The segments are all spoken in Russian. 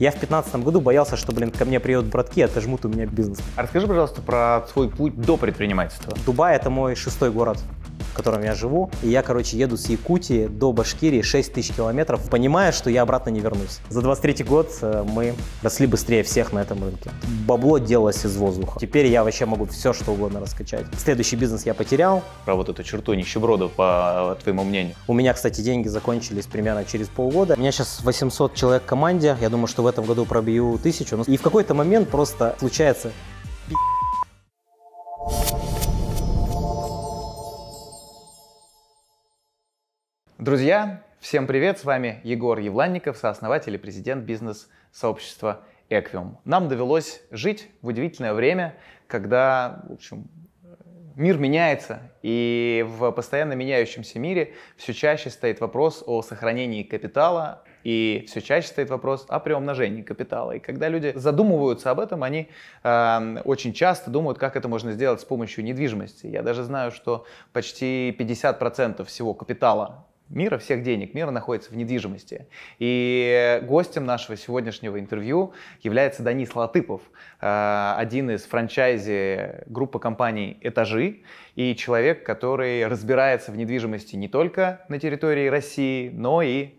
Я в пятнадцатом году боялся, что, блин, ко мне приедут братки и отожмут у меня бизнес. А расскажи, пожалуйста, про свой путь до предпринимательства. Дубай – это мой шестой город в котором я живу. И я, короче, еду с Якутии до Башкирии 6 тысяч километров, понимая, что я обратно не вернусь. За 23 год э, мы росли быстрее всех на этом рынке. Бабло делалось из воздуха. Теперь я вообще могу все, что угодно раскачать. Следующий бизнес я потерял. Про вот эту черту нищебродов, по э, твоему мнению. У меня, кстати, деньги закончились примерно через полгода. У меня сейчас 800 человек в команде. Я думаю, что в этом году пробью тысячу. Ну, и в какой-то момент просто случается Друзья, всем привет! С вами Егор Евланников, сооснователь и президент бизнес-сообщества Эквиум. Нам довелось жить в удивительное время, когда, в общем, мир меняется, и в постоянно меняющемся мире все чаще стоит вопрос о сохранении капитала, и все чаще стоит вопрос о приумножении капитала. И когда люди задумываются об этом, они э, очень часто думают, как это можно сделать с помощью недвижимости. Я даже знаю, что почти 50% всего капитала мира, всех денег мира находится в недвижимости. И гостем нашего сегодняшнего интервью является Данис Латыпов, э, один из франчайзи группы компаний «Этажи» и человек, который разбирается в недвижимости не только на территории России, но и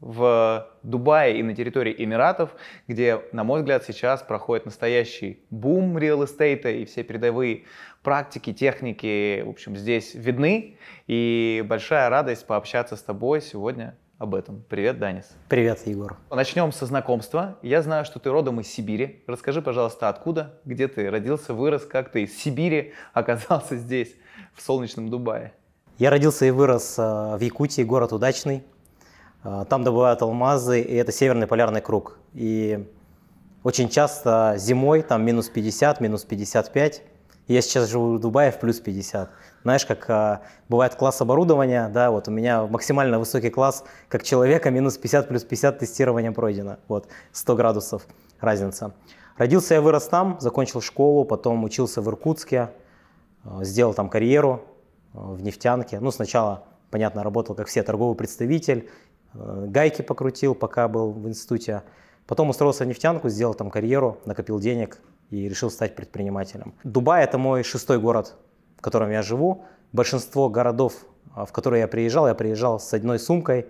в Дубае и на территории Эмиратов, где, на мой взгляд, сейчас проходит настоящий бум реал-эстейта и все передовые практики, техники, в общем, здесь видны. И большая радость пообщаться с тобой сегодня об этом. Привет, Данис. Привет, Егор. Начнем со знакомства. Я знаю, что ты родом из Сибири. Расскажи, пожалуйста, откуда, где ты родился, вырос, как ты из Сибири оказался здесь, в солнечном Дубае? Я родился и вырос э, в Якутии, город Удачный. Э, там добывают алмазы, и это северный полярный круг. И очень часто зимой, там минус 50, минус 55, я сейчас живу в Дубае в плюс 50. Знаешь, как а, бывает класс оборудования, да, вот у меня максимально высокий класс как человека, минус 50, плюс 50 тестирование пройдено, вот, 100 градусов разница. Родился я, вырос там, закончил школу, потом учился в Иркутске, а, сделал там карьеру а, в нефтянке. Ну, сначала, понятно, работал, как все, торговый представитель, а, гайки покрутил, пока был в институте. Потом устроился в нефтянку, сделал там карьеру, накопил денег, и решил стать предпринимателем. Дубай – это мой шестой город, в котором я живу. Большинство городов, а, в которые я приезжал, я приезжал с одной сумкой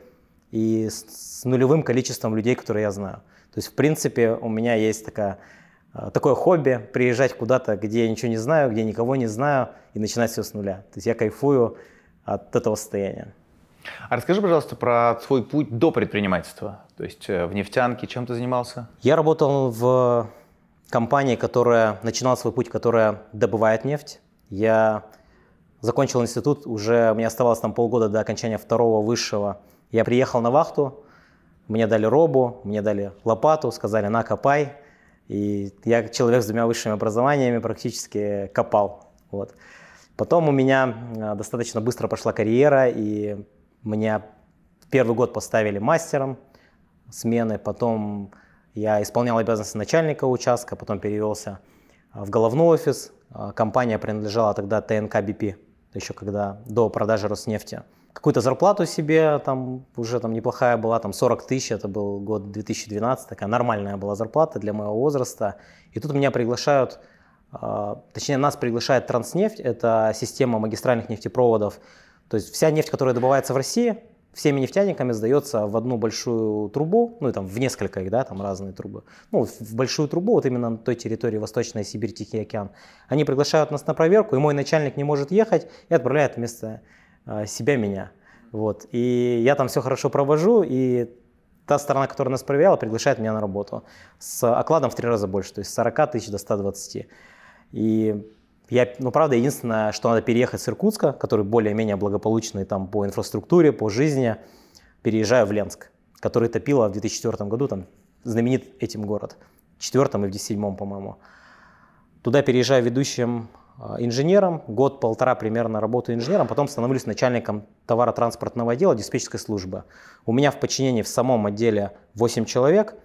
и с нулевым количеством людей, которые я знаю. То есть, в принципе, у меня есть такая, а, такое хобби – приезжать куда-то, где я ничего не знаю, где никого не знаю, и начинать все с нуля. То есть я кайфую от этого состояния. А расскажи, пожалуйста, про свой путь до предпринимательства. То есть э, в нефтянке чем ты занимался? Я работал в компании, которая начинала свой путь, которая добывает нефть. Я закончил институт, уже мне оставалось там полгода до окончания второго высшего. Я приехал на вахту, мне дали робу, мне дали лопату, сказали «на, копай». И я человек с двумя высшими образованиями практически копал. Вот. Потом у меня э, достаточно быстро пошла карьера, и меня первый год поставили мастером смены, потом я исполнял обязанности начальника участка, потом перевелся а, в головной офис. А, компания принадлежала тогда ТНК БП, еще когда до продажи Роснефти. Какую-то зарплату себе там уже там неплохая была, там 40 тысяч, это был год 2012, такая нормальная была зарплата для моего возраста. И тут меня приглашают, а, точнее нас приглашает Транснефть, это система магистральных нефтепроводов. То есть вся нефть, которая добывается в России, всеми нефтяниками сдается в одну большую трубу, ну и там в несколько их, да, там разные трубы, ну в большую трубу, вот именно на той территории Восточная Сибирь, Тихий океан. Они приглашают нас на проверку, и мой начальник не может ехать и отправляет вместо а, себя меня. Вот. И я там все хорошо провожу, и та сторона, которая нас проверяла, приглашает меня на работу с окладом в три раза больше, то есть с 40 тысяч до 120. И я, ну, правда, единственное, что надо переехать с Иркутска, который более-менее благополучный там по инфраструктуре, по жизни, переезжаю в Ленск, который топило в 2004 году, там знаменит этим город, в четвертом и в седьмом, по-моему. Туда переезжаю ведущим а, инженером, год-полтора примерно работаю инженером, потом становлюсь начальником товаротранспортного отдела диспетчерской службы. У меня в подчинении в самом отделе 8 человек,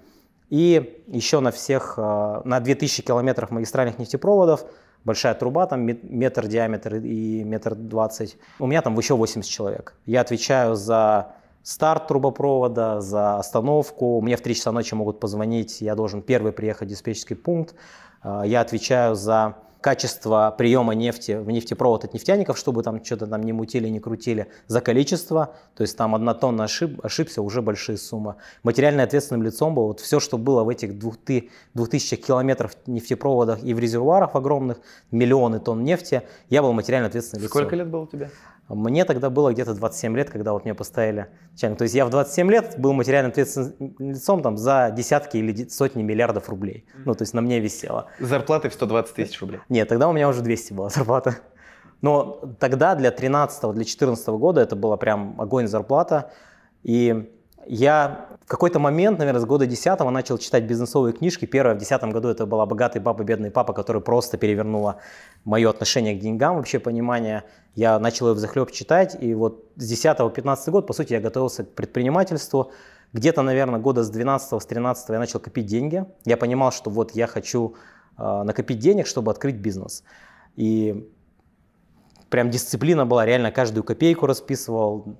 и еще на всех, а, на 2000 километров магистральных нефтепроводов – большая труба, там метр диаметр и метр двадцать. У меня там еще 80 человек. Я отвечаю за старт трубопровода, за остановку. Мне в 3 часа ночи могут позвонить, я должен первый приехать в диспетчерский пункт. Э, я отвечаю за качество приема нефти в нефтепровод от нефтяников, чтобы там что-то там не мутили, не крутили, за количество, то есть там одна тонна ошиб, ошибся, уже большие суммы. Материально ответственным лицом было вот все, что было в этих 2000 километров нефтепроводах и в резервуарах огромных, миллионы тонн нефти, я был материально ответственным лицом. Сколько лет было тебя? Мне тогда было где-то 27 лет, когда вот мне поставили начальник. То есть я в 27 лет был материальным ответственным лицом там, за десятки или сотни миллиардов рублей. Ну, то есть на мне висело. Зарплаты в 120 тысяч рублей? Нет, тогда у меня уже 200 была зарплата. Но тогда для 13 для 14 года это была прям огонь зарплата. И я в какой-то момент, наверное, с года 10 начал читать бизнесовые книжки. Первая в 10 году это была «Богатый папа, бедный папа», которая просто перевернула мое отношение к деньгам, вообще понимание. Я начал ее взахлеб читать, и вот с 10 15 год, по сути, я готовился к предпринимательству. Где-то, наверное, года с 12 с 13 я начал копить деньги. Я понимал, что вот я хочу э, накопить денег, чтобы открыть бизнес. И прям дисциплина была, реально каждую копейку расписывал,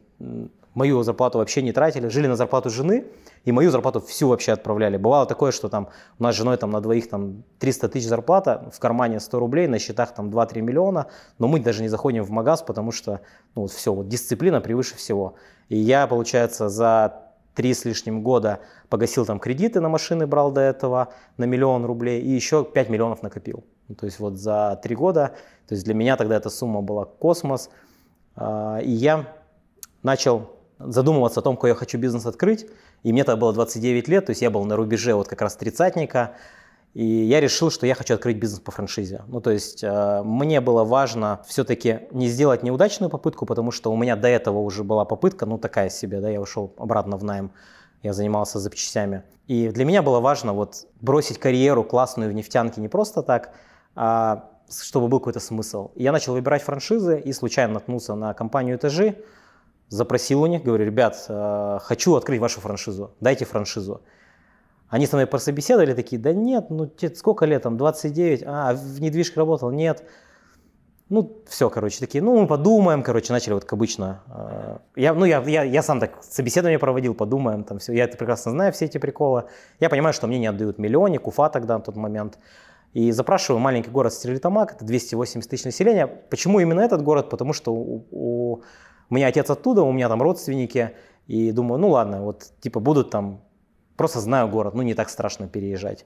мою зарплату вообще не тратили, жили на зарплату жены, и мою зарплату всю вообще отправляли. Бывало такое, что там у нас с женой там на двоих там 300 тысяч зарплата, в кармане 100 рублей, на счетах там 2-3 миллиона, но мы даже не заходим в магаз, потому что, ну вот все, вот дисциплина превыше всего. И я, получается, за три с лишним года погасил там кредиты на машины, брал до этого на миллион рублей и еще 5 миллионов накопил. Ну, то есть вот за три года, то есть для меня тогда эта сумма была космос. А, и я начал задумываться о том, какой я хочу бизнес открыть. И мне тогда было 29 лет, то есть я был на рубеже вот как раз тридцатника. И я решил, что я хочу открыть бизнес по франшизе. Ну, то есть э, мне было важно все-таки не сделать неудачную попытку, потому что у меня до этого уже была попытка, ну, такая себе, да, я ушел обратно в найм, я занимался запчастями. И для меня было важно вот бросить карьеру классную в нефтянке не просто так, а чтобы был какой-то смысл. И я начал выбирать франшизы и случайно наткнулся на компанию «Этажи», запросил у них, говорю, ребят, э, хочу открыть вашу франшизу, дайте франшизу. Они со мной пособеседовали, такие, да нет, ну тебе сколько лет там, 29, а, в недвижке работал, нет. Ну, все, короче, такие, ну, мы подумаем, короче, начали вот как обычно. Э, я, ну, я, я, я сам так собеседование проводил, подумаем, там все, я это прекрасно знаю, все эти приколы. Я понимаю, что мне не отдают миллионник, Уфа тогда на тот момент. И запрашиваю маленький город Стерлитамак, это 280 тысяч населения. Почему именно этот город? Потому что у, у меня отец оттуда, у меня там родственники, и думаю, ну ладно, вот типа будут там, просто знаю город, ну не так страшно переезжать.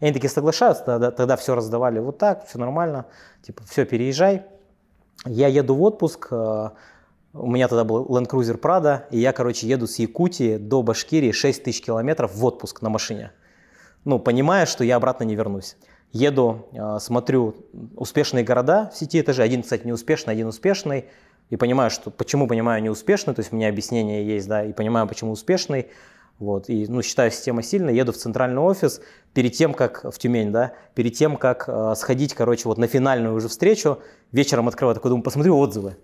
И они такие соглашаются, тогда, тогда все раздавали вот так, все нормально, типа все, переезжай. Я еду в отпуск, э, у меня тогда был Land Cruiser Prado, и я, короче, еду с Якутии до Башкирии 6 тысяч километров в отпуск на машине. Ну, понимая, что я обратно не вернусь. Еду, э, смотрю успешные города в сети этажей, один, кстати, неуспешный, один успешный, и понимаю, что почему понимаю неуспешный, то есть у меня объяснение есть, да, и понимаю, почему успешный, вот, и, ну, считаю, система сильная, еду в центральный офис, перед тем, как, в Тюмень, да, перед тем, как э, сходить, короче, вот на финальную уже встречу, вечером открываю, такой думаю, посмотрю отзывы.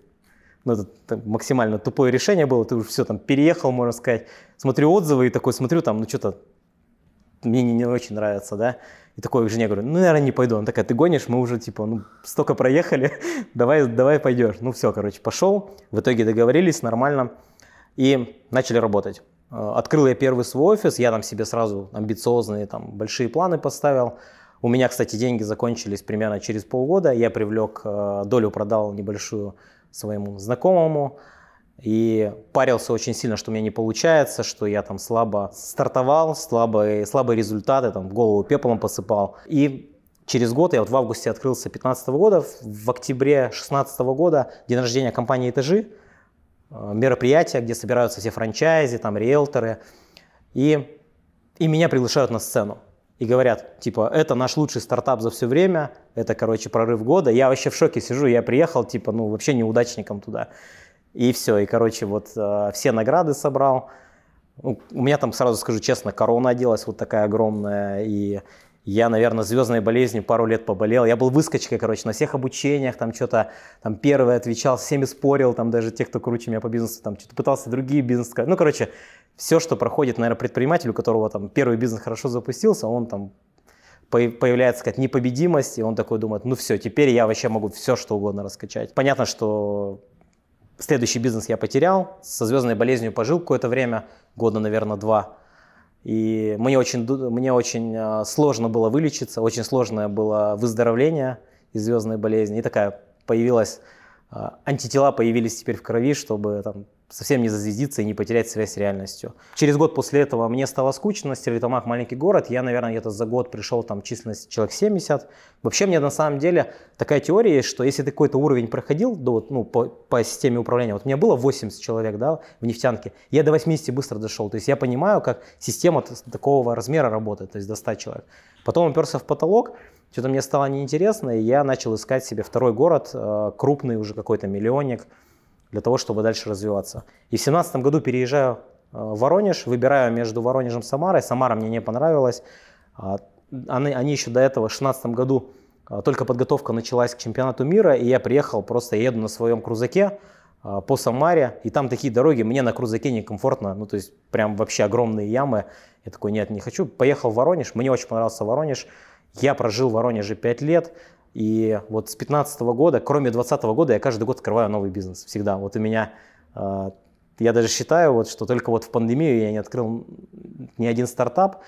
Ну, это там, максимально тупое решение было, ты уже все там переехал, можно сказать. Смотрю отзывы и такой смотрю, там, ну, что-то мне не, не очень нравится, да. И такой к жене говорю, ну, наверное, не пойду. Она такая, ты гонишь, мы уже, типа, ну, столько проехали, давай, давай пойдешь. Ну, все, короче, пошел. В итоге договорились нормально и начали работать. Э, открыл я первый свой офис, я там себе сразу амбициозные, там, большие планы поставил. У меня, кстати, деньги закончились примерно через полгода. Я привлек, э, долю продал небольшую своему знакомому и парился очень сильно, что у меня не получается, что я там слабо стартовал, слабые, слабые результаты, там голову пеплом посыпал. И через год, я вот в августе открылся 15 года, в октябре 16 года день рождения компании «Этажи», э, мероприятие, где собираются все франчайзи, там риэлторы, и, и меня приглашают на сцену. И говорят, типа, это наш лучший стартап за все время, это, короче, прорыв года. Я вообще в шоке сижу, я приехал, типа, ну, вообще неудачником туда. И все, и, короче, вот э, все награды собрал. Ну, у меня там, сразу скажу честно, корона оделась вот такая огромная, и я, наверное, звездной болезнью пару лет поболел. Я был выскочкой, короче, на всех обучениях, там что-то, там первый отвечал, всеми спорил, там даже те, кто круче меня по бизнесу, там что-то пытался другие бизнес. Ну, короче, все, что проходит, наверное, предпринимателю, у которого там первый бизнес хорошо запустился, он там появляется, сказать, непобедимость, и он такой думает, ну все, теперь я вообще могу все, что угодно раскачать. Понятно, что Следующий бизнес я потерял, со звездной болезнью пожил какое-то время, года, наверное, два. И мне очень, мне очень э, сложно было вылечиться, очень сложное было выздоровление из звездной болезни. И такая появилась, э, антитела появились теперь в крови, чтобы там, совсем не зазвездиться и не потерять связь с реальностью. Через год после этого мне стало скучно, Стерлитамак маленький город, я, наверное, где-то за год пришел, там численность человек 70. Вообще мне на самом деле такая теория есть, что если ты какой-то уровень проходил до, вот, ну, по, по системе управления, вот у меня было 80 человек да, в нефтянке, я до 80 быстро дошел, то есть я понимаю, как система такого размера работает, то есть до 100 человек. Потом уперся в потолок, что-то мне стало неинтересно, и я начал искать себе второй город, э, крупный уже какой-то миллионник, для того, чтобы дальше развиваться. И в семнадцатом году переезжаю э, в Воронеж, выбираю между Воронежем и Самарой. Самара мне не понравилась. А, они, они еще до этого, в шестнадцатом году, а, только подготовка началась к чемпионату мира, и я приехал, просто еду на своем крузаке а, по Самаре, и там такие дороги, мне на крузаке некомфортно, ну то есть прям вообще огромные ямы. Я такой, нет, не хочу. Поехал в Воронеж, мне очень понравился Воронеж. Я прожил в Воронеже 5 лет, и вот с 2015 года, кроме 2020 года, я каждый год открываю новый бизнес. Всегда. Вот у меня, э, я даже считаю, вот, что только вот в пандемию я не открыл ни один стартап.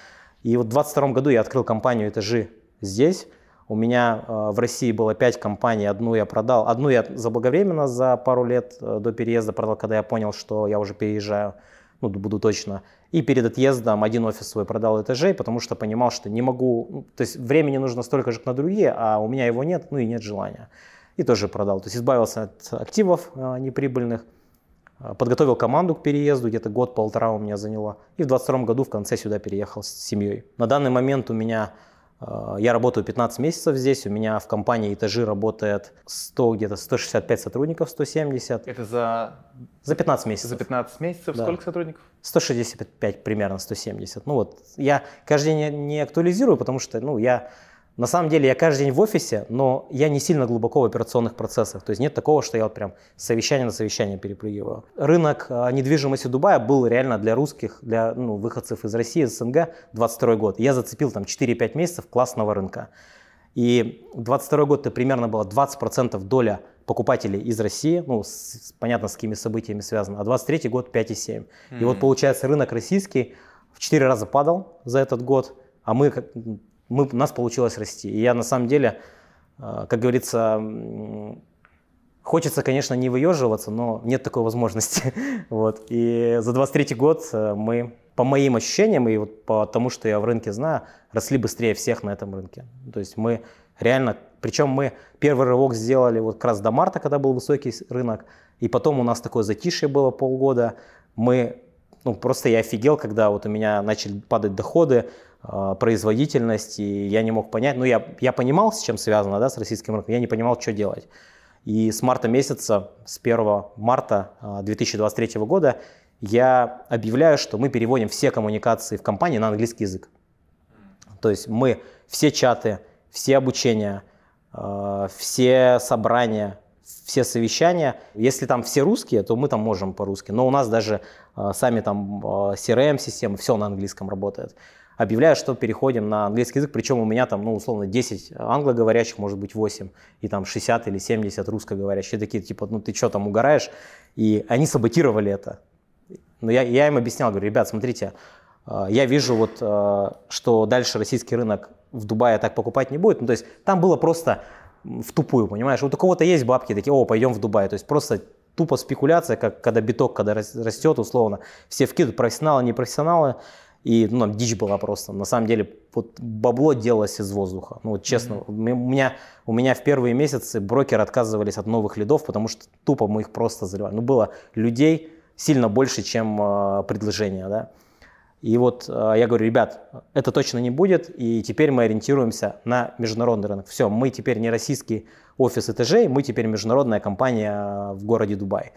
И вот в 2022 году я открыл компанию «Этажи» здесь. У меня э, в России было 5 компаний, одну я продал. Одну я заблаговременно за пару лет э, до переезда продал, когда я понял, что я уже переезжаю, ну, буду точно. И перед отъездом один офис свой продал этажей, потому что понимал, что не могу, ну, то есть времени нужно столько же, как на другие, а у меня его нет, ну и нет желания. И тоже продал. То есть избавился от активов а, неприбыльных, а, подготовил команду к переезду, где-то год-полтора у меня заняло. И в 22 году в конце сюда переехал с семьей. На данный момент у меня а, я работаю 15 месяцев здесь, у меня в компании этажи работает 100, где-то 165 сотрудников, 170. Это за... За 15 месяцев. За 15 месяцев да. сколько сотрудников? 165 примерно, 170. Ну вот, я каждый день не актуализирую, потому что, ну, я на самом деле я каждый день в офисе, но я не сильно глубоко в операционных процессах. То есть нет такого, что я вот прям совещание на совещание перепрыгиваю. Рынок э, недвижимости Дубая был реально для русских, для ну, выходцев из России, из СНГ 22 год. Я зацепил там 4-5 месяцев классного рынка. И 22 год это примерно было 20% доля покупателей из России, ну, с, понятно, с какими событиями связано, а 23 год 5,7. Mm-hmm. И вот, получается, рынок российский в 4 раза падал за этот год, а мы, мы, у нас получилось расти. И я, на самом деле, э, как говорится, Хочется, конечно, не выеживаться, но нет такой возможности. вот. И за 23 год э, мы, по моим ощущениям и вот по тому, что я в рынке знаю, росли быстрее всех на этом рынке. То есть мы реально причем мы первый рывок сделали вот как раз до марта, когда был высокий рынок, и потом у нас такое затишье было полгода. Мы, ну просто я офигел, когда вот у меня начали падать доходы, а, производительность, и я не мог понять, ну я, я понимал, с чем связано, да, с российским рынком, я не понимал, что делать. И с марта месяца, с 1 марта 2023 а, года я объявляю, что мы переводим все коммуникации в компании на английский язык. То есть мы все чаты, все обучения, Э, все собрания, все совещания. Если там все русские, то мы там можем по-русски. Но у нас даже э, сами там CRM-системы, э, все на английском работает. Объявляю, что переходим на английский язык, причем у меня там, ну, условно, 10 англоговорящих, может быть, 8, и там 60 или 70 русскоговорящих. И такие, типа, ну ты что там угораешь? И они саботировали это. Но я, я им объяснял, говорю, ребят, смотрите, я вижу вот, что дальше российский рынок в Дубае так покупать не будет. Ну, то есть там было просто в тупую, понимаешь? Вот у кого-то есть бабки такие, о, пойдем в Дубай. То есть просто тупо спекуляция, как когда биток, когда растет, условно, все вкидывают, профессионалы, не профессионалы. И ну, там дичь была просто. На самом деле, вот бабло делалось из воздуха. Ну, вот честно, mm-hmm. у, меня, у меня в первые месяцы брокеры отказывались от новых лидов, потому что тупо мы их просто заливали. Ну, было людей сильно больше, чем э, а, предложение, да. И вот э, я говорю, ребят, это точно не будет, и теперь мы ориентируемся на международный рынок. Все, мы теперь не российский офис этажей, мы теперь международная компания э, в городе Дубай.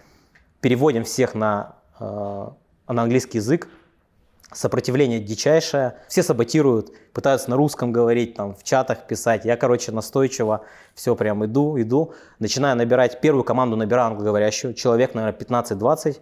Переводим всех на, э, на английский язык, сопротивление дичайшее, все саботируют, пытаются на русском говорить, там, в чатах писать. Я, короче, настойчиво все прям иду, иду, начинаю набирать, первую команду набираю англоговорящую, человек, наверное, 15-20,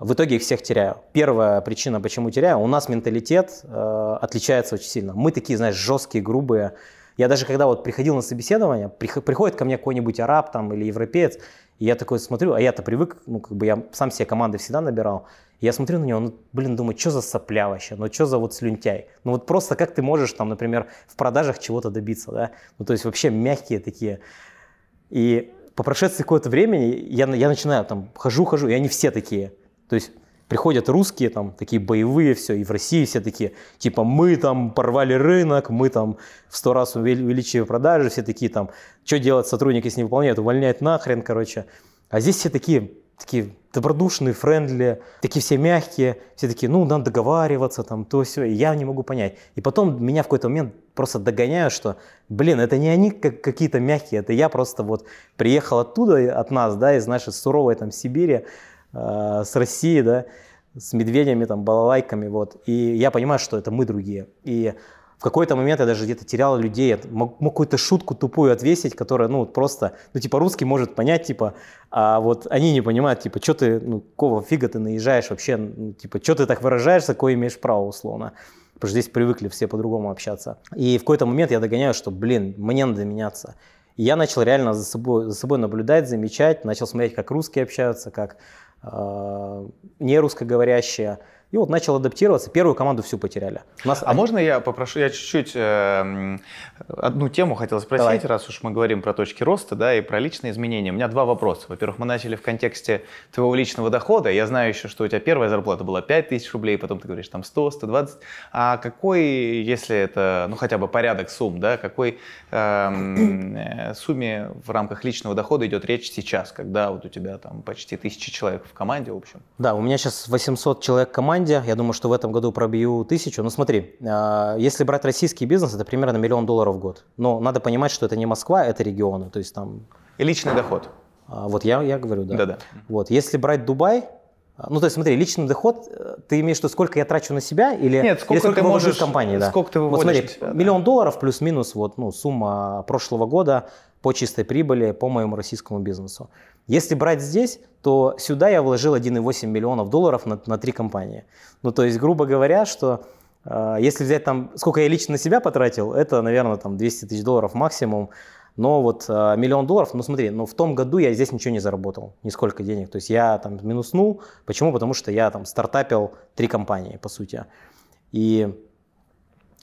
в итоге их всех теряю. Первая причина, почему теряю, у нас менталитет э, отличается очень сильно. Мы такие, знаешь, жесткие, грубые. Я даже когда вот приходил на собеседование, приходит ко мне какой-нибудь араб там или европеец, и я такой смотрю, а я-то привык, ну как бы я сам себе команды всегда набирал. Я смотрю на него, ну блин, думаю, что за сопля вообще, ну что за вот слюнтяй. Ну вот просто как ты можешь там, например, в продажах чего-то добиться, да? Ну то есть вообще мягкие такие. И по прошествии какого-то времени я, я начинаю там, хожу-хожу, и они все такие. То есть приходят русские, там, такие боевые, все, и в России все такие, типа, мы там порвали рынок, мы там в сто раз увеличили продажи, все такие там, что делать сотрудник, если не выполняет, увольняет нахрен, короче. А здесь все такие, такие добродушные, френдли, такие все мягкие, все такие, ну, надо договариваться, там, то все, и я не могу понять. И потом меня в какой-то момент просто догоняют, что, блин, это не они какие-то мягкие, это я просто вот приехал оттуда, от нас, да, из нашей суровой там Сибири, э, с России, да, с медведями, там, балалайками, вот. И я понимаю, что это мы другие. И в какой-то момент я даже где-то терял людей, мог, мог какую-то шутку тупую отвесить, которая, ну, вот просто, ну, типа, русский может понять, типа, а вот они не понимают, типа, что ты, ну, кого фига ты наезжаешь вообще, ну, типа, что ты так выражаешься, кое имеешь право, условно. Потому что здесь привыкли все по-другому общаться. И в какой-то момент я догоняю, что, блин, мне надо меняться. И я начал реально за собой, за собой наблюдать, замечать, начал смотреть, как русские общаются, как а, не русскоговорящие и вот начал адаптироваться. Первую команду всю потеряли. У нас... А можно я попрошу, я чуть-чуть э, одну тему хотел спросить, Давай. раз уж мы говорим про точки роста, да, и про личные изменения. У меня два вопроса. Во-первых, мы начали в контексте твоего личного дохода. Я знаю еще, что у тебя первая зарплата была 5000 рублей, потом ты говоришь там 100, 120. А какой, если это, ну хотя бы порядок сумм, да, какой эм, э, сумме в рамках личного дохода идет речь сейчас, когда вот у тебя там почти тысяча человек в команде, в общем? Да, у меня сейчас 800 человек в команде, команде. Я думаю, что в этом году пробью тысячу. Ну смотри, а, если брать российский бизнес, это примерно миллион долларов в год. Но надо понимать, что это не Москва, это регионы. То есть там... И личный доход. А, вот я, я говорю, да. Да-да. Вот. Если брать Дубай, а, ну, то есть, смотри, личный доход, э, ты имеешь в виду, сколько я трачу на себя или, Нет, сколько, или сколько ты можешь компании, э, да. Сколько ты выводишь вот, смотри, себя, да. миллион долларов плюс-минус вот, ну, сумма прошлого года по чистой прибыли по моему российскому бизнесу. Если брать здесь, то сюда я вложил 1,8 миллионов долларов на, на три компании. Ну, то есть, грубо говоря, что э, если взять там, сколько я лично на себя потратил, это, наверное, там 200 тысяч долларов максимум. Но вот э, миллион долларов, ну смотри, но ну, в том году я здесь ничего не заработал, нисколько денег. То есть я там минуснул. Почему? Потому что я там стартапил три компании, по сути. И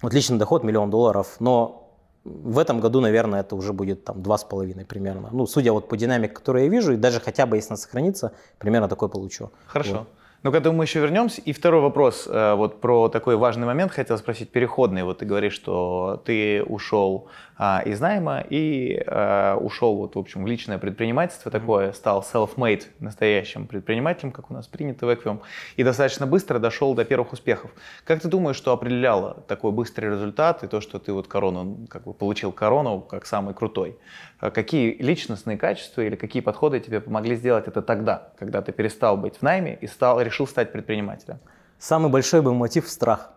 вот личный доход миллион долларов. Но в этом году, наверное, это уже будет там 2,5 примерно. Ну, судя вот по динамике, которую я вижу, и даже хотя бы если она сохранится, примерно такой получу. Хорошо. Вот. Ну, к этому мы еще вернемся. И второй вопрос, э, вот про такой важный момент хотел спросить, переходный. Вот ты говоришь, что ты ушел а, из найма и а, ушел вот, в общем, в личное предпринимательство такое, стал self-made настоящим предпринимателем, как у нас принято в Эквиум, и достаточно быстро дошел до первых успехов. Как ты думаешь, что определяло такой быстрый результат и то, что ты вот корону, как бы получил корону как самый крутой? А какие личностные качества или какие подходы тебе помогли сделать это тогда, когда ты перестал быть в найме и стал, решил стать предпринимателем? Самый большой был мотив – страх.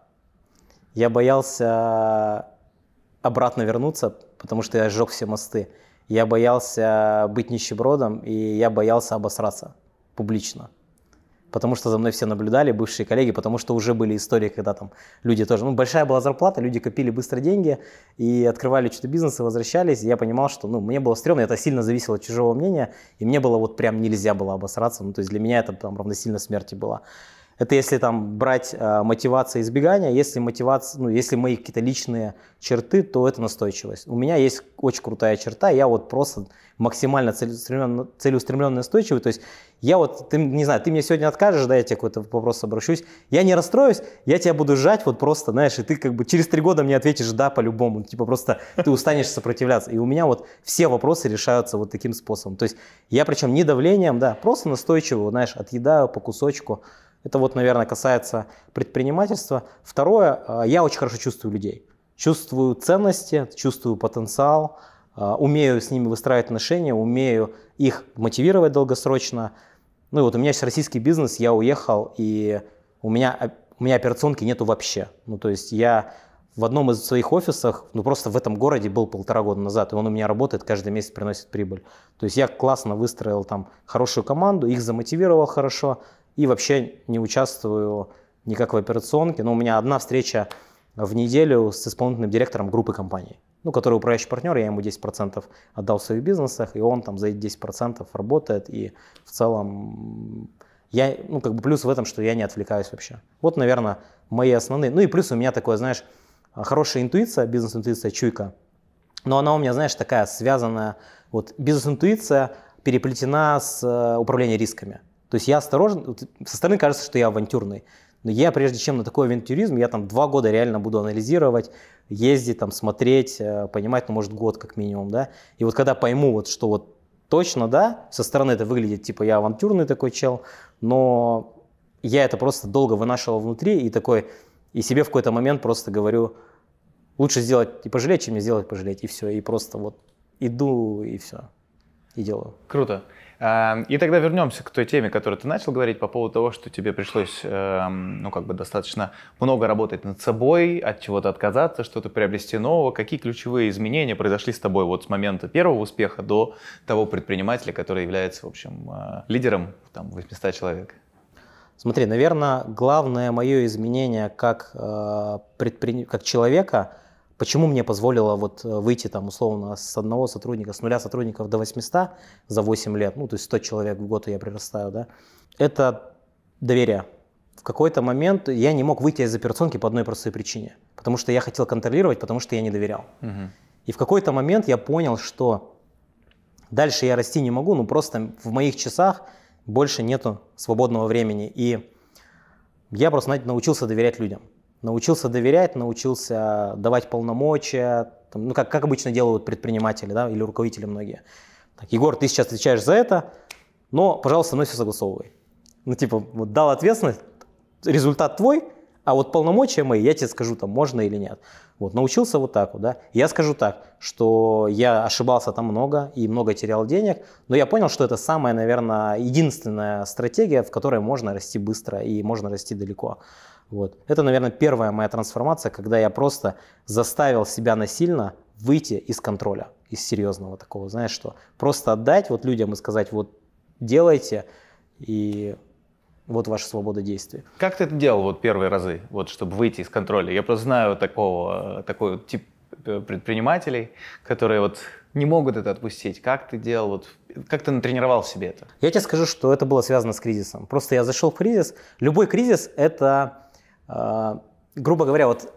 Я боялся обратно вернуться, потому что я сжег все мосты. Я боялся быть нищебродом, и я боялся обосраться публично. Потому что за мной все наблюдали, бывшие коллеги, потому что уже были истории, когда там люди тоже... Ну, большая была зарплата, люди копили быстро деньги и открывали что-то бизнес и возвращались. И я понимал, что ну, мне было стрёмно, это сильно зависело от чужого мнения, и мне было вот прям нельзя было обосраться. Ну, то есть для меня это там равносильно смерти было. Это если там брать э, мотивация избегания, если мотивация, ну, если мои какие-то личные черты, то это настойчивость. У меня есть очень крутая черта, я вот просто максимально целеустремленно, целеустремленно настойчивый, то есть я вот, ты, не знаю, ты мне сегодня откажешь, да, я тебе какой-то вопрос обращусь, я не расстроюсь, я тебя буду жать вот просто, знаешь, и ты как бы через три года мне ответишь да по-любому, типа просто ты устанешь сопротивляться. И у меня вот все вопросы решаются вот таким способом. То есть я причем не давлением, да, просто настойчиво, знаешь, отъедаю по кусочку, это вот, наверное, касается предпринимательства. Второе, э, я очень хорошо чувствую людей. Чувствую ценности, чувствую потенциал, э, умею с ними выстраивать отношения, умею их мотивировать долгосрочно. Ну и вот у меня сейчас российский бизнес, я уехал, и у меня, у меня операционки нету вообще. Ну то есть я в одном из своих офисов, ну просто в этом городе был полтора года назад, и он у меня работает, каждый месяц приносит прибыль. То есть я классно выстроил там хорошую команду, их замотивировал хорошо, и вообще не участвую никак в операционке. Но у меня одна встреча в неделю с исполнительным директором группы компаний, ну, который управляющий партнер, я ему 10% отдал в своих бизнесах, и он там за эти 10% работает, и в целом я, ну, как бы плюс в этом, что я не отвлекаюсь вообще. Вот, наверное, мои основные. Ну и плюс у меня такое, знаешь, хорошая интуиция, бизнес-интуиция, чуйка. Но она у меня, знаешь, такая связанная, вот бизнес-интуиция переплетена с э, управлением рисками. То есть я осторожен, со стороны кажется, что я авантюрный, но я, прежде чем на такой авантюризм, я там два года реально буду анализировать, ездить, там, смотреть, э, понимать, ну, может, год как минимум, да. И вот когда пойму, вот, что вот точно, да, со стороны это выглядит, типа, я авантюрный такой чел, но я это просто долго вынашивал внутри и такой, и себе в какой-то момент просто говорю, лучше сделать и пожалеть, чем не сделать пожалеть, и все, и просто вот иду, и все, и делаю. Круто. Эм, и тогда вернемся к той теме, которую ты начал говорить по поводу того, что тебе пришлось, эм, ну, как бы достаточно много работать над собой, от чего-то отказаться, что-то приобрести нового. Какие ключевые изменения произошли с тобой вот с момента первого успеха до того предпринимателя, который является, в общем, э, лидером, там, 800 человек? Смотри, наверное, главное мое изменение как, э, предпри... как человека – Почему мне позволило вот э, выйти там условно с одного сотрудника, с нуля сотрудников до 800 за 8 лет, ну то есть 100 человек в год я прирастаю, да? Это доверие. В какой-то момент я не мог выйти из операционки по одной простой причине, потому что я хотел контролировать, потому что я не доверял. Угу. И в какой-то момент я понял, что дальше я расти не могу, ну просто в моих часах больше нету свободного времени. И я просто знаете, научился доверять людям научился доверять, научился давать полномочия, там, ну, как, как обычно делают предприниматели да, или руководители многие. Так, Егор, ты сейчас отвечаешь за это, но, пожалуйста, со мной ну, все согласовывай. Ну, типа, вот дал ответственность, результат твой, а вот полномочия мои, я тебе скажу, там, можно или нет. Вот, научился вот так вот, да. Я скажу так, что я ошибался там много и много терял денег, но я понял, что это самая, наверное, единственная стратегия, в которой можно расти быстро и можно расти далеко. Вот. Это, наверное, первая моя трансформация, когда я просто заставил себя насильно выйти из контроля, из серьезного такого, знаешь, что просто отдать вот людям и сказать, вот делайте, и вот ваша свобода действий. Как ты это делал вот первые разы, вот чтобы выйти из контроля? Я просто знаю такого, э, такой тип э, предпринимателей, которые вот не могут это отпустить. Как ты делал, вот, как ты натренировал себе это? Я тебе скажу, что это было связано с кризисом. Просто я зашел в кризис. Любой кризис – это а, грубо говоря, вот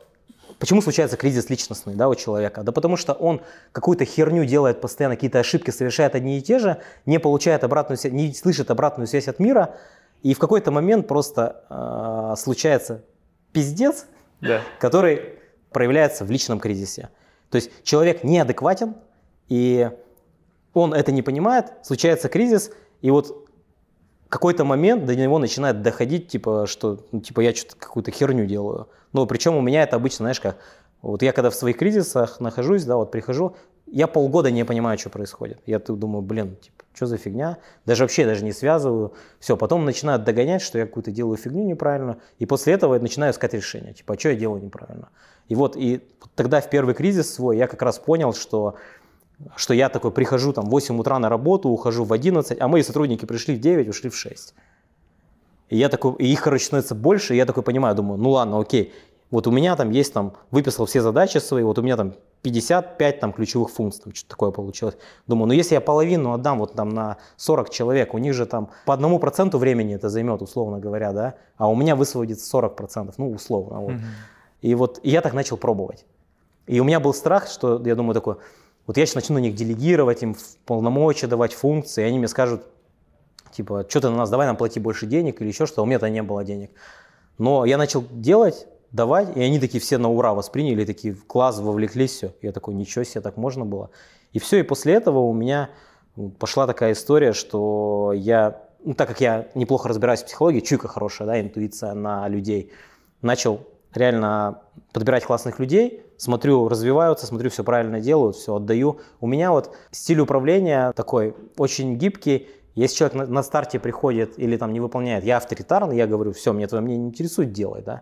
Почему случается кризис личностный да, у человека? Да потому что он какую-то херню делает постоянно, какие-то ошибки совершает одни и те же, не получает обратную связь, не слышит обратную связь от мира, и в какой-то момент просто э, случается пиздец, да. который проявляется в личном кризисе. То есть человек неадекватен, и он это не понимает, случается кризис, и вот какой-то момент до него начинает доходить, типа, что, ну, типа, я что-то какую-то херню делаю. Ну, причем у меня это обычно, знаешь, как, вот я когда в своих кризисах нахожусь, да, вот прихожу, я полгода не понимаю, что происходит. Я тут думаю, блин, типа, что за фигня? Даже вообще даже не связываю. Все, потом начинают догонять, что я какую-то делаю фигню неправильно. И после этого я начинаю искать решение. Типа, а что я делаю неправильно? И вот и тогда в первый кризис свой я как раз понял, что что я такой прихожу там в 8 утра на работу, ухожу в 11, а мои сотрудники пришли в 9, ушли в 6. И я такой, и их, короче, становится больше, и я такой понимаю, думаю, ну ладно, окей, вот у меня там есть там, выписал все задачи свои, вот у меня там 55 там ключевых функций, там что-то такое получилось. Думаю, ну если я половину отдам вот там на 40 человек, у них же там по одному проценту времени это займет, условно говоря, да, а у меня высвободится 40 процентов, ну условно, вот. Mm-hmm. И вот и я так начал пробовать. И у меня был страх, что я думаю такой, вот я сейчас начну на них делегировать, им полномочия давать функции, и они мне скажут, типа, что ты на нас, давай нам плати больше денег или еще что, у меня-то не было денег. Но я начал делать, давать, и они такие все на ура восприняли, такие в класс вовлеклись, все. Я такой, ничего себе, так можно было. И все, и после этого у меня пошла такая история, что я, ну, так как я неплохо разбираюсь в психологии, чуйка хорошая, да, интуиция на людей, начал реально подбирать классных людей, смотрю, развиваются, смотрю, все правильно делают, все отдаю. У меня вот стиль управления такой очень гибкий. Если человек на, на старте приходит или там не выполняет, я авторитарный, я говорю, все, мне твое мнение не интересует, делай, да.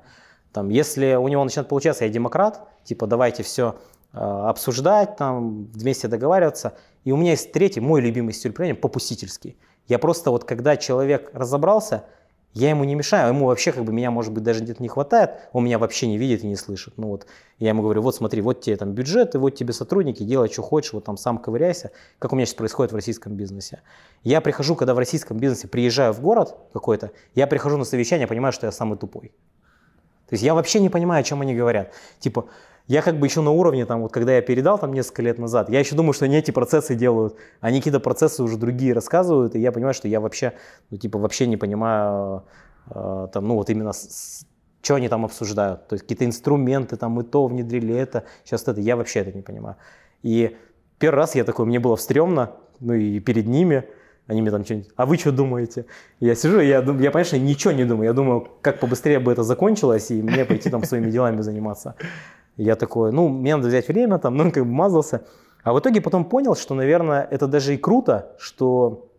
Там, если у него начинает получаться, я демократ, типа давайте все э, обсуждать, там вместе договариваться. И у меня есть третий, мой любимый стиль управления, попустительский. Я просто вот когда человек разобрался, я ему не мешаю, а ему вообще как бы меня, может быть, даже где-то не хватает, он меня вообще не видит и не слышит. Ну вот, я ему говорю, вот смотри, вот тебе там бюджет, и вот тебе сотрудники, делай, что хочешь, вот там сам ковыряйся, как у меня сейчас происходит в российском бизнесе. Я прихожу, когда в российском бизнесе приезжаю в город какой-то, я прихожу на совещание, понимаю, что я самый тупой. То есть я вообще не понимаю, о чем они говорят. Типа, я как бы еще на уровне, там, вот, когда я передал там несколько лет назад, я еще думаю, что не эти процессы делают, а какие-то процессы уже другие рассказывают, и я понимаю, что я вообще, ну, типа, вообще не понимаю, э, там, ну, вот именно с, что они там обсуждают, то есть какие-то инструменты, там, мы то внедрили, это, сейчас это, я вообще это не понимаю. И первый раз я такой, мне было стрёмно, ну, и перед ними, они мне там что-нибудь, а вы что думаете? Я сижу, я, я, конечно, ничего не думаю. Я думаю, как побыстрее бы это закончилось, и мне пойти там своими делами заниматься. Я такой, ну, мне надо взять время, там, ну, как бы мазался. А в итоге потом понял, что, наверное, это даже и круто, что,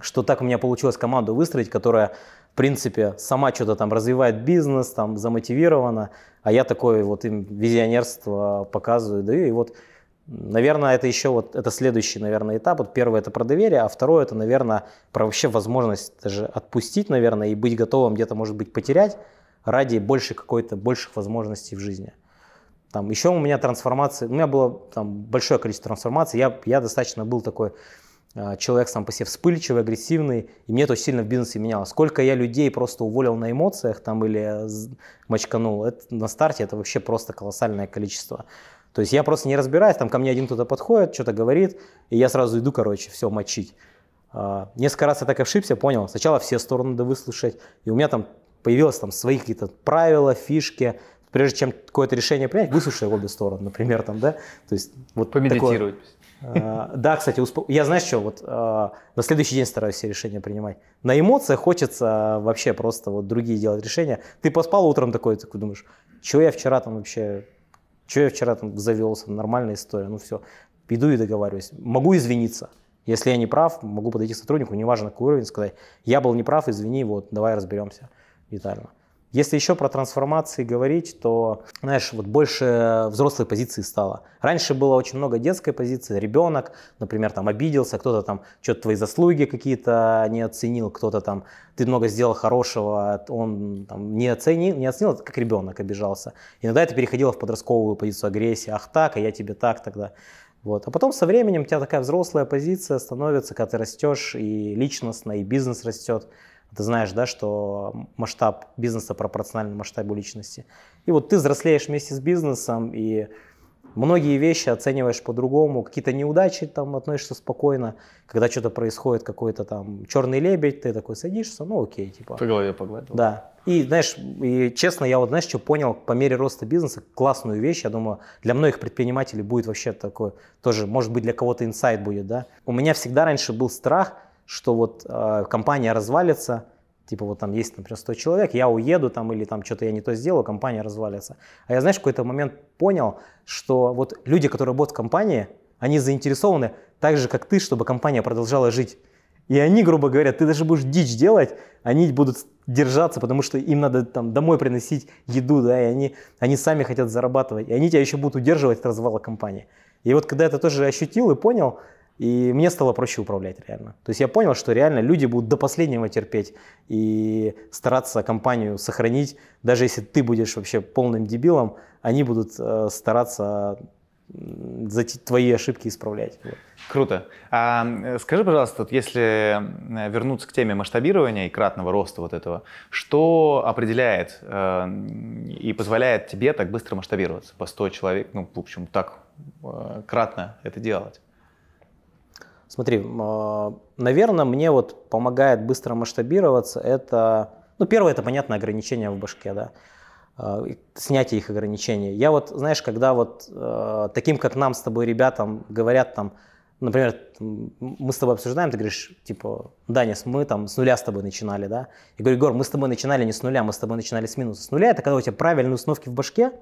что так у меня получилось команду выстроить, которая, в принципе, сама что-то там развивает бизнес, там, замотивирована, а я такое вот им визионерство показываю, да и вот, наверное, это еще вот, это следующий, наверное, этап. Вот первое – это про доверие, а второе – это, наверное, про вообще возможность даже отпустить, наверное, и быть готовым где-то, может быть, потерять ради больше какой-то, больших возможностей в жизни. Там еще у меня трансформации, у меня было там большое количество трансформаций, я, я достаточно был такой э, человек сам по себе вспыльчивый, агрессивный, и мне это очень сильно в бизнесе меняло. Сколько я людей просто уволил на эмоциях там или а, мочканул, это, на старте это вообще просто колоссальное количество. То есть я просто не разбираюсь, там ко мне один кто-то подходит, что-то говорит, и я сразу иду, короче, все, мочить. Э, несколько раз я так ошибся, понял, сначала все стороны надо выслушать, и у меня там появилось там свои какие-то правила, фишки, прежде чем какое-то решение принять, выслушай обе стороны, например, там, да, то есть вот Помедитировать. Такое, да, кстати, я знаешь что, вот а, на следующий день стараюсь все решения принимать. На эмоциях хочется вообще просто вот другие делать решения. Ты поспал утром такой, такой думаешь, что я вчера там вообще, что я вчера там завелся, нормальная история, ну все, иду и договариваюсь. Могу извиниться, если я не прав, могу подойти к сотруднику, неважно какой уровень, сказать, я был неправ, извини, вот, давай разберемся детально. Если еще про трансформации говорить, то, знаешь, вот больше взрослой позиции стало. Раньше было очень много детской позиции. Ребенок, например, там обиделся, кто-то там что-то твои заслуги какие-то не оценил, кто-то там ты много сделал хорошего, он там, не оценил, не оценил, как ребенок обижался. Иногда это переходило в подростковую позицию агрессии. Ах так, а я тебе так тогда. Вот. А потом со временем у тебя такая взрослая позиция становится, когда ты растешь, и личностно, и бизнес растет. Ты знаешь, да, что масштаб бизнеса пропорционален масштабу личности. И вот ты взрослеешь вместе с бизнесом, и многие вещи оцениваешь по-другому, какие-то неудачи там относишься спокойно, когда что-то происходит, какой-то там черный лебедь, ты такой садишься, ну окей, типа. По голове погладил. Да. И знаешь, и честно, я вот знаешь, что понял по мере роста бизнеса, классную вещь, я думаю, для многих предпринимателей будет вообще такое, тоже, может быть, для кого-то инсайт будет, да. У меня всегда раньше был страх – что вот э, компания развалится, типа вот там есть, например, 100 человек, я уеду там или там что-то я не то сделаю, компания развалится. А я, знаешь, в какой-то момент понял, что вот люди, которые работают в компании, они заинтересованы так же, как ты, чтобы компания продолжала жить. И они, грубо говоря, ты даже будешь дичь делать, они будут держаться, потому что им надо там домой приносить еду, да, и они, они сами хотят зарабатывать, и они тебя еще будут удерживать от развала компании. И вот когда это тоже ощутил и понял, и мне стало проще управлять реально. То есть я понял, что реально люди будут до последнего терпеть и стараться компанию сохранить. Даже если ты будешь вообще полным дебилом, они будут э, стараться за твои ошибки исправлять. Круто. А, скажи, пожалуйста, вот если вернуться к теме масштабирования и кратного роста вот этого, что определяет э, и позволяет тебе так быстро масштабироваться по 100 человек, ну, в общем, так э, кратно это делать? Смотри, а, наверное, мне вот помогает быстро масштабироваться это... Ну, первое, это, понятно, ограничения в башке, да а, снятие их ограничений. Я вот, знаешь, когда вот а, таким, как нам с тобой ребятам говорят там, например, мы с тобой обсуждаем, ты говоришь, типа, Данис, мы там с нуля с тобой начинали, да? Я говорю, Егор, мы с тобой начинали не с нуля, мы с тобой начинали с минуса. С нуля это когда у тебя правильные установки в башке,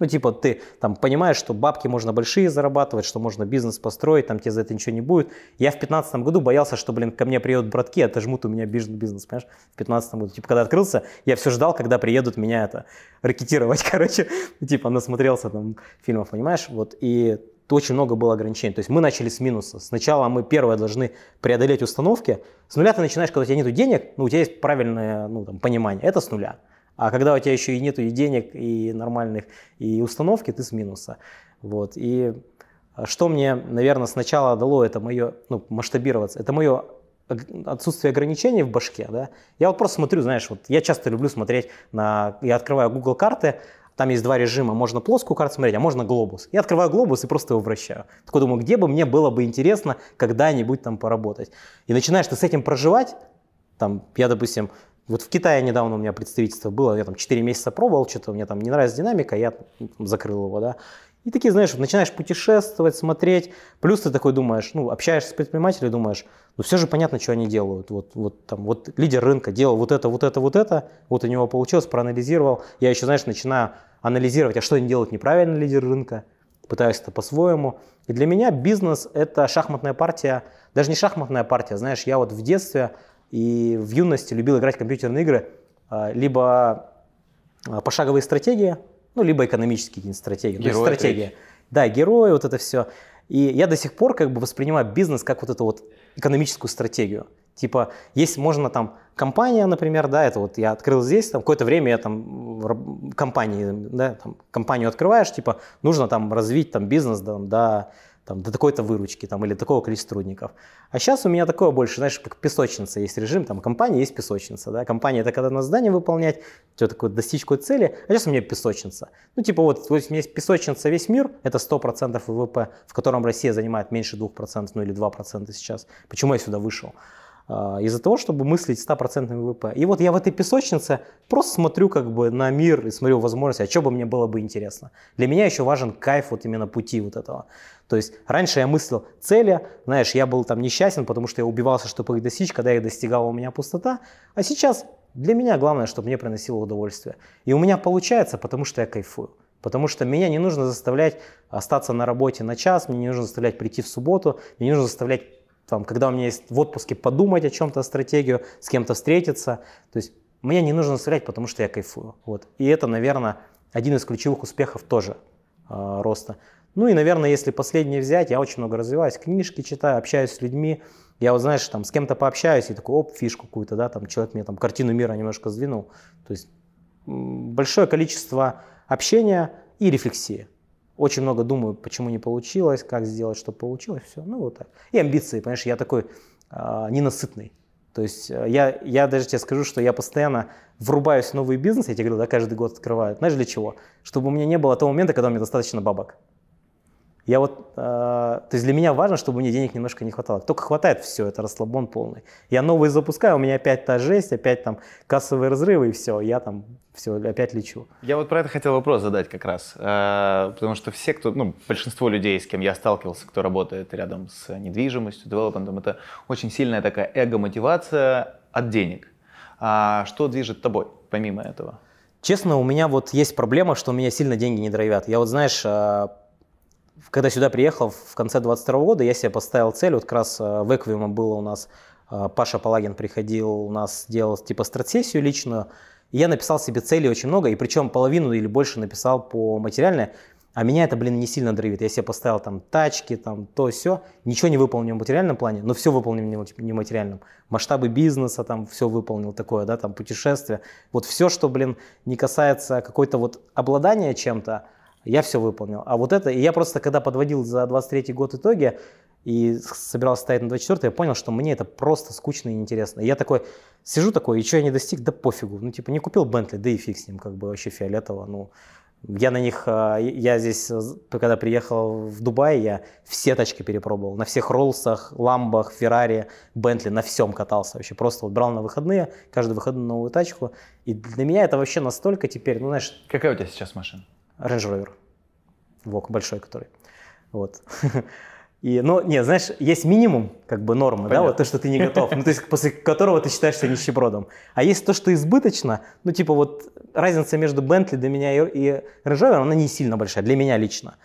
ну, типа, ты там понимаешь, что бабки можно большие зарабатывать, что можно бизнес построить, там тебе за это ничего не будет. Я в пятнадцатом году боялся, что, блин, ко мне приедут братки, отожмут а у меня бизнес, понимаешь? В пятнадцатом году. Типа, когда открылся, я все ждал, когда приедут меня это ракетировать, короче. Типа, насмотрелся там фильмов, понимаешь? Вот, и очень много было ограничений. То есть мы начали с минуса. Сначала мы первое должны преодолеть установки. С нуля ты начинаешь, когда у тебя нет денег, но ну, у тебя есть правильное ну, там, понимание. Это с нуля. А когда у тебя еще и нету и денег, и нормальных, и установки, ты с минуса. Вот. И э, что мне, наверное, сначала дало это мое, ну, масштабироваться, это мое отсутствие ограничений в башке, да. Я вот просто смотрю, знаешь, вот я часто люблю смотреть на, я открываю Google карты, там есть два режима, можно плоскую карту смотреть, а можно глобус. Я открываю глобус и просто его вращаю. Такой думаю, где бы мне было бы интересно когда-нибудь там поработать. И начинаешь ты с этим проживать, там, я, допустим, вот в Китае недавно у меня представительство было, я там 4 месяца пробовал, что-то мне там не нравится динамика, я там, закрыл его, да. И такие, знаешь, начинаешь путешествовать, смотреть, плюс ты такой думаешь, ну, общаешься с предпринимателем, думаешь, ну, все же понятно, что они делают. Вот, вот, там, вот лидер рынка делал вот это, вот это, вот это, вот у него получилось, проанализировал. Я еще, знаешь, начинаю анализировать, а что они делают неправильно, лидер рынка, пытаюсь это по-своему. И для меня бизнес – это шахматная партия, даже не шахматная партия, знаешь, я вот в детстве и в юности любил играть в компьютерные игры, а, либо а, пошаговые стратегии, ну, либо экономические какие-нибудь стратегии. Ну, герои, ну, стратегия. Да, герои, вот это все. И я до сих пор как бы воспринимаю бизнес как вот эту вот экономическую стратегию. Типа, есть, можно там, компания, например, да, это вот я открыл здесь, там, какое-то время я там компании, да, там, компанию открываешь, типа, нужно там развить там бизнес, да, да там, до такой-то выручки там, или такого количества сотрудников. А сейчас у меня такое больше, знаешь, как песочница есть режим, там компания есть песочница. Да? Компания это когда на здание выполнять, что такое достичь какой-то цели, а сейчас у меня песочница. Ну типа вот, вот у меня есть песочница весь мир, это 100% ВВП, в котором Россия занимает меньше 2%, ну или 2% сейчас. Почему я сюда вышел? А, из-за того, чтобы мыслить 100% ВВП. И вот я в этой песочнице просто смотрю как бы на мир и смотрю возможности, а что бы мне было бы интересно. Для меня еще важен кайф вот именно пути вот этого. То есть раньше я мыслил цели, знаешь, я был там несчастен, потому что я убивался, чтобы их достичь, когда я их достигал, у меня пустота. А сейчас для меня главное, чтобы мне приносило удовольствие. И у меня получается, потому что я кайфую. Потому что меня не нужно заставлять остаться на работе на час, мне не нужно заставлять прийти в субботу, мне не нужно заставлять там, когда у меня есть в отпуске подумать о чем-то, стратегию, с кем-то встретиться. То есть мне не нужно стрелять, потому что я кайфую. Вот. И это, наверное, один из ключевых успехов тоже э, роста. Ну и, наверное, если последнее взять, я очень много развиваюсь, книжки читаю, общаюсь с людьми. Я вот, знаешь, там с кем-то пообщаюсь и такой, оп, фишку какую-то, да, там человек мне там картину мира немножко сдвинул. То есть большое количество общения и рефлексии. Очень много думаю, почему не получилось, как сделать, чтобы получилось, все, ну вот так. И амбиции, понимаешь, я такой э, ненасытный. То есть э, я, я даже тебе скажу, что я постоянно врубаюсь в новый бизнес, я тебе говорю, да, каждый год открываю. Знаешь, для чего? Чтобы у меня не было того момента, когда у меня достаточно бабок. Я вот, э, то есть для меня важно, чтобы мне денег немножко не хватало. Только хватает, все, это расслабон полный. Я новые запускаю, у меня опять та жесть, опять там кассовые разрывы и все, я там все, опять лечу. Я вот про это хотел вопрос задать как раз, э, потому что все, кто, ну, большинство людей, с кем я сталкивался, кто работает рядом с недвижимостью, девелопментом, это очень сильная такая эго-мотивация от денег. А что движет тобой, помимо этого? Честно, у меня вот есть проблема, что у меня сильно деньги не драйвят. Я вот, знаешь, э, когда сюда приехал в конце 22 года, я себе поставил цель, вот как раз э, в Эквиуме было у нас, э, Паша Палагин приходил, у нас делал типа стратсессию личную, я написал себе цели очень много, и причем половину или больше написал по материальной, а меня это, блин, не сильно драйвит. Я себе поставил там тачки, там то, все. Ничего не выполнил в материальном плане, но все выполнил в нематериальном. Масштабы бизнеса там все выполнил такое, да, там путешествия. Вот все, что, блин, не касается какой-то вот обладания чем-то, я все выполнил. А вот это, и я просто, когда подводил за 23 год итоги и собирался стоять на 24 я понял, что мне это просто скучно и неинтересно. И я такой, сижу такой, и что я не достиг, да пофигу. Ну, типа, не купил Бентли, да и фиг с ним, как бы вообще фиолетово, ну, я на них, а, я здесь, когда приехал в Дубай, я все тачки перепробовал. На всех Роллсах, Ламбах, Феррари, Бентли, на всем катался вообще. Просто вот брал на выходные, каждый выходной новую тачку. И для меня это вообще настолько теперь, ну знаешь... Какая у тебя сейчас машина? Range Rover. Вок большой который. Вот. И, ну, не, знаешь, есть минимум как бы нормы, Понятно. да, вот то, что ты не готов, ну, то есть после которого ты считаешься нищебродом. А есть то, что избыточно, ну, типа вот разница между Бентли для меня и Range Rover, она не сильно большая, для меня лично.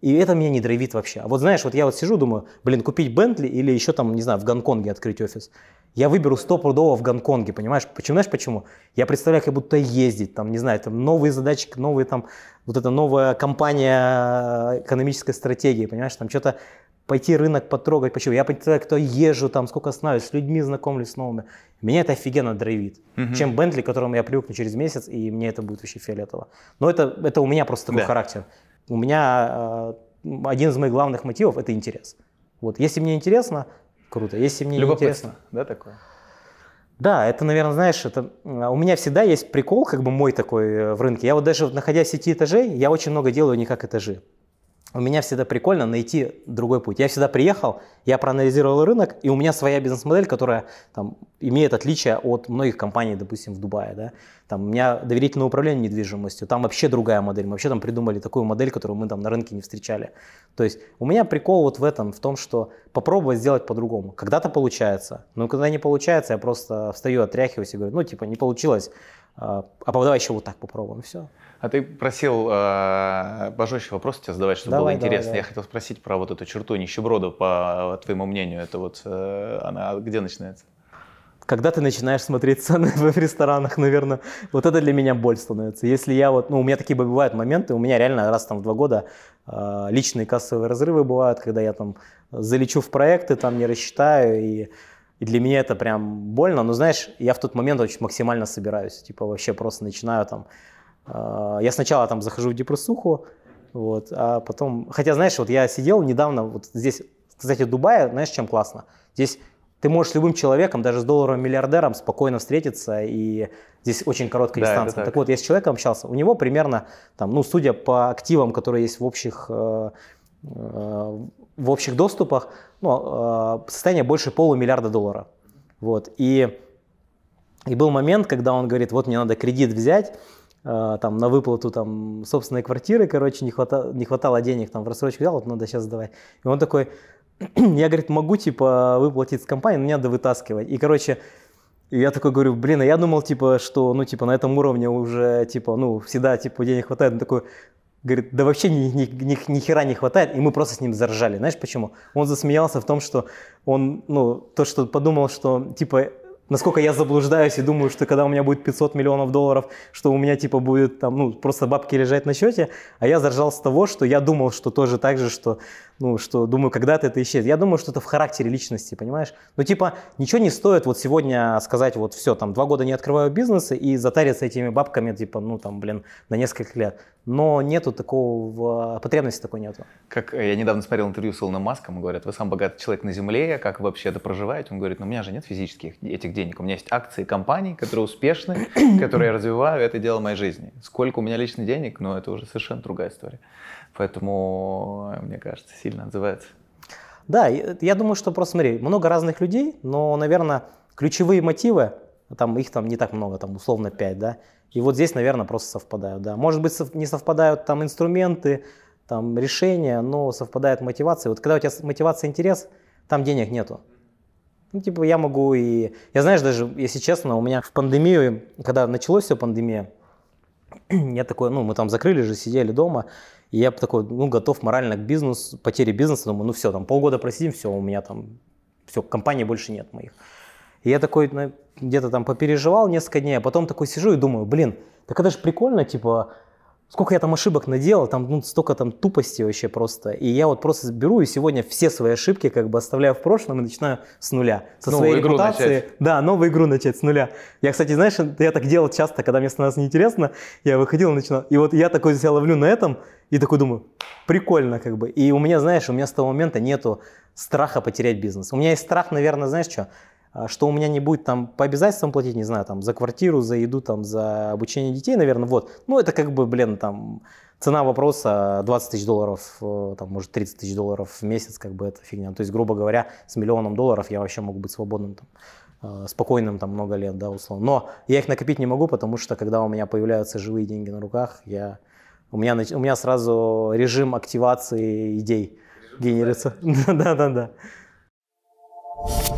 И это меня не драйвит вообще. А вот знаешь, вот я вот сижу, думаю, блин, купить Бентли или еще там, не знаю, в Гонконге открыть офис. Я выберу стопудово в Гонконге, понимаешь? Почему, знаешь, почему? Я представляю, как будто ездить, там, не знаю, там новые задачи, новые там, вот эта новая компания э, экономической стратегии, понимаешь, там что-то пойти рынок потрогать, почему? Я представляю, кто езжу там, сколько останавливаюсь, с людьми знакомлюсь с новыми. Меня это офигенно драйвит. Угу. Чем Бентли, к которому я привыкну через месяц, и мне это будет вообще фиолетово. Но это, это у меня просто такой да. характер у меня а, один из моих главных мотивов – это интерес. Вот, если мне интересно, круто. Если мне Любопытно, интересно, да, такое? Да, это, наверное, знаешь, это а, у меня всегда есть прикол, как бы мой такой э, в рынке. Я вот даже находясь в сети этажей, я очень много делаю не как этажи у меня всегда прикольно найти другой путь. Я всегда приехал, я проанализировал рынок, и у меня своя бизнес-модель, которая там, имеет отличие от многих компаний, допустим, в Дубае. Да? Там, у меня доверительное управление недвижимостью, там вообще другая модель. Мы вообще там придумали такую модель, которую мы там на рынке не встречали. То есть у меня прикол вот в этом, в том, что попробовать сделать по-другому. Когда-то получается, но когда не получается, я просто встаю, отряхиваюсь и говорю, ну типа не получилось, а, а давай еще вот так попробуем, все. А ты просил э, вопрос тебя задавать, чтобы давай, было интересно. Давай, давай. Я хотел спросить про вот эту черту нищеброда, по э, твоему мнению, это вот э, она где начинается? Когда ты начинаешь смотреть цены в ресторанах, наверное, вот это для меня боль становится. Если я вот, ну, у меня такие бывают моменты, у меня реально раз там в два года э, личные кассовые разрывы бывают, когда я там залечу в проекты, там не рассчитаю и и для меня это прям больно. Но знаешь, я в тот момент очень максимально собираюсь. Типа вообще просто начинаю там а, я сначала там захожу в депрессуху, вот, а потом... Хотя, знаешь, вот я сидел недавно, вот здесь, кстати, в Дубае, знаешь, чем классно? Здесь ты можешь с любым человеком, даже с долларовым миллиардером, спокойно встретиться, и здесь очень короткая да, дистанция. Так. так вот, я с человеком общался, у него примерно, там, ну, судя по активам, которые есть в общих, э, э, в общих доступах, ну, э, состояние больше полумиллиарда долларов. Вот, и, и был момент, когда он говорит, вот мне надо кредит взять, Э, там, на выплату там, собственной квартиры, короче, не, хвата, не хватало денег, там, в рассрочку взял, вот надо ну, сейчас давай. И он такой, я, говорит, могу, типа, выплатить с компании, но мне надо вытаскивать. И, короче, я такой говорю, блин, а я думал, типа, что, ну, типа, на этом уровне уже, типа, ну, всегда, типа, денег хватает. Он такой, говорит, да вообще ни, ни, ни, ни хера не хватает. И мы просто с ним заржали. Знаешь почему? Он засмеялся в том, что он, ну, то, что подумал, что, типа, насколько я заблуждаюсь и думаю, что когда у меня будет 500 миллионов долларов, что у меня типа будет там, ну, просто бабки лежать на счете, а я заржал с того, что я думал, что тоже так же, что ну, что, думаю, когда-то это исчезнет. Я думаю, что это в характере личности, понимаешь? Ну, типа, ничего не стоит вот сегодня сказать, вот все, там, два года не открываю бизнеса и затариться этими бабками, типа, ну, там, блин, на несколько лет. Но нету такого, потребности такой нету. Как э, я недавно смотрел интервью с Илоном Маском, говорят, вы сам богатый человек на земле, как вы вообще это проживаете? Он говорит, ну, у меня же нет физических этих денег, у меня есть акции компаний, которые успешны, которые я развиваю, это дело моей жизни. Сколько у меня лично денег, но ну, это уже совершенно другая история. Поэтому, э, мне кажется, сильно отзывается. Да, э, я думаю, что просто смотри, много разных людей, но, наверное, ключевые мотивы, там их там не так много, там условно 5, да. И вот здесь, наверное, просто совпадают, да. Может быть, не совпадают там инструменты, там решения, но совпадает мотивация. Вот когда у тебя мотивация интерес, там денег нету. Ну, типа, я могу и... Я, знаешь, даже, если честно, у меня в пандемию, когда началось все пандемия, я такой, ну, мы там закрыли же, сидели дома, и я такой, ну, готов морально к бизнесу, потере бизнеса, думаю, ну, все, там, полгода просидим, все, у меня там, все, компании больше нет моих. И я такой ну, где-то там попереживал несколько дней, а потом такой сижу и думаю, блин, так это же прикольно, типа, Сколько я там ошибок наделал, там ну, столько там тупости вообще просто. И я вот просто беру и сегодня все свои ошибки как бы оставляю в прошлом и начинаю с нуля. Со новую своей игру репутации. Начать. Да, новую игру начать с нуля. Я, кстати, знаешь, я так делал часто, когда мне становилось неинтересно, я выходил и начинал. И вот я такой себя ловлю на этом и такой думаю, прикольно как бы. И у меня, знаешь, у меня с того момента нету страха потерять бизнес. У меня есть страх, наверное, знаешь что? А, что у меня не будет там по обязательствам платить, не знаю, там за квартиру, за еду, там за обучение детей, наверное, вот. Ну, это как бы, блин, там цена вопроса 20 тысяч долларов, э, там, может, 30 тысяч долларов в месяц, как бы это фигня. Ну, то есть, грубо говоря, с миллионом долларов я вообще могу быть свободным там, э, спокойным там много лет, да, условно. Но я их накопить не могу, потому что когда у меня появляются живые деньги на руках, я, у, меня, у меня сразу режим активации идей режим генерится. Да-да-да.